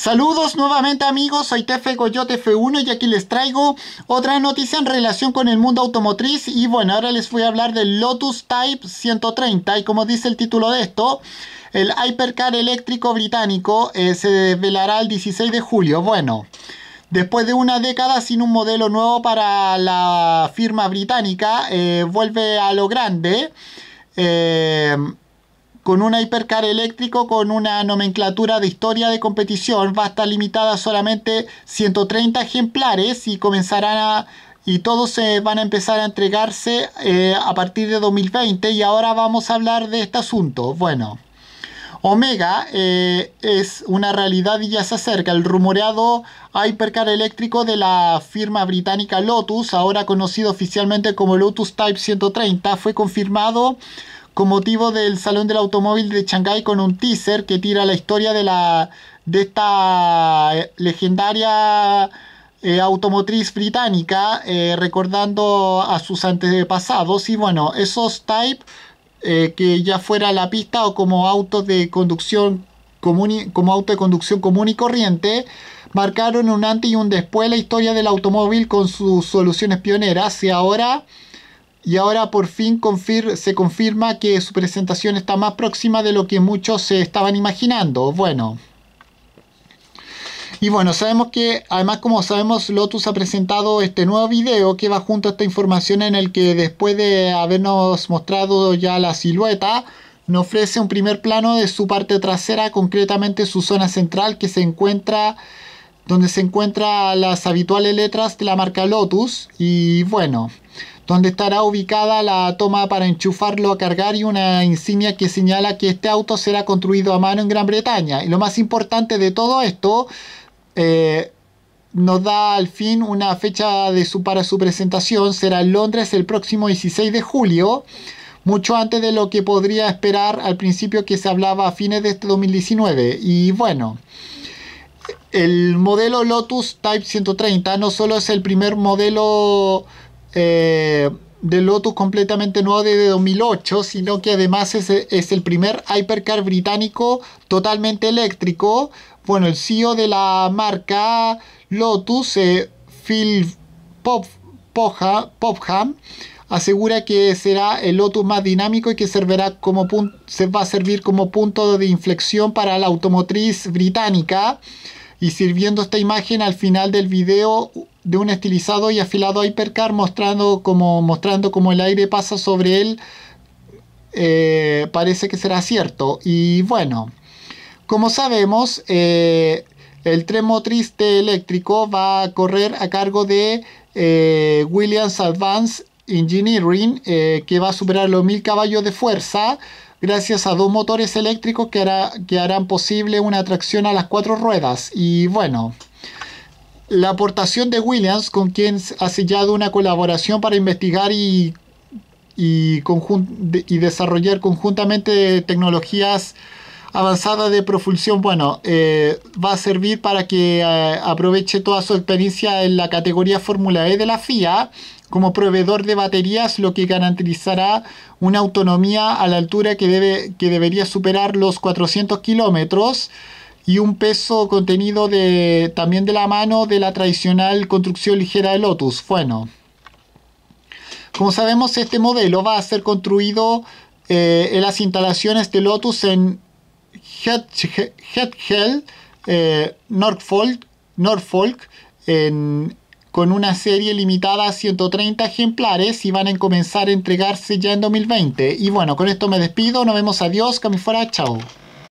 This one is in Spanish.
Saludos nuevamente amigos, soy Tefe Coyote F1 y aquí les traigo otra noticia en relación con el mundo automotriz y bueno, ahora les voy a hablar del Lotus Type 130 y como dice el título de esto, el Hypercar eléctrico británico eh, se desvelará el 16 de julio. Bueno, Después de una década sin un modelo nuevo para la firma británica, eh, vuelve a lo grande. Eh, con un hipercar eléctrico con una nomenclatura de historia de competición va a estar limitada a solamente 130 ejemplares y comenzarán a y todos se van a empezar a entregarse eh, a partir de 2020 y ahora vamos a hablar de este asunto. Bueno, Omega eh, es una realidad y ya se acerca. El rumoreado hipercar eléctrico de la firma británica Lotus, ahora conocido oficialmente como Lotus Type 130, fue confirmado con motivo del Salón del Automóvil de Shanghái con un teaser que tira la historia de, la, de esta eh, legendaria eh, automotriz británica, eh, recordando a sus antepasados. Y bueno, esos type, que ya fuera la pista o como autos de conducción común como auto de conducción común y corriente, marcaron un antes y un después la historia del automóvil con sus soluciones pioneras y ahora y ahora por fin se confirma que su presentación está más próxima de lo que muchos se estaban imaginando. Bueno. Y bueno, sabemos que además como sabemos Lotus ha presentado este nuevo video que va junto a esta información en el que después de habernos mostrado ya la silueta, nos ofrece un primer plano de su parte trasera, concretamente su zona central que se encuentra donde se encuentran las habituales letras de la marca Lotus y bueno, donde estará ubicada la toma para enchufarlo a cargar y una insignia que señala que este auto será construido a mano en Gran Bretaña. Y lo más importante de todo esto, eh, nos da al fin una fecha de su, para su presentación, será en Londres el próximo 16 de julio, mucho antes de lo que podría esperar al principio que se hablaba a fines de este 2019. Y bueno, el modelo Lotus Type 130 no solo es el primer modelo eh, de Lotus completamente nuevo desde 2008, sino que además es, el primer hypercar británico totalmente eléctrico. Bueno, el CEO de la marca Lotus, eh, Phil Popham, asegura que será el Lotus más dinámico y que servirá como se va a servir como punto de inflexión para la automotriz británica. Y sirviendo esta imagen al final del video de un estilizado y afilado hipercar mostrando como, mostrando como el aire pasa sobre él eh, parece que será cierto. Y bueno, como sabemos, eh, el tren triste eléctrico va a correr a cargo de eh, Williams Advance Engineering, que va a superar los 1000 caballos de fuerza gracias a dos motores eléctricos que, que harán posible una tracción a las cuatro ruedas. Y bueno la aportación de Williams, con quien ha sellado una colaboración para investigar y, desarrollar conjuntamente tecnologías avanzadas de propulsión, bueno, eh, va a servir para que eh, aproveche toda su experiencia en la categoría Fórmula E de la FIA como proveedor de baterías, lo que garantizará una autonomía a la altura que, debe, que debería superar los 400 kilómetros y un peso contenido de, también de la mano de la tradicional construcción ligera de Lotus. Bueno, como sabemos, este modelo va a ser construido eh, en las instalaciones de Lotus en Hedgehell, eh, Norfolk, Norfolk con una serie limitada a 130 ejemplares y van a comenzar a entregarse ya en 2020. Y bueno, con esto me despido, nos vemos, adiós, que chao.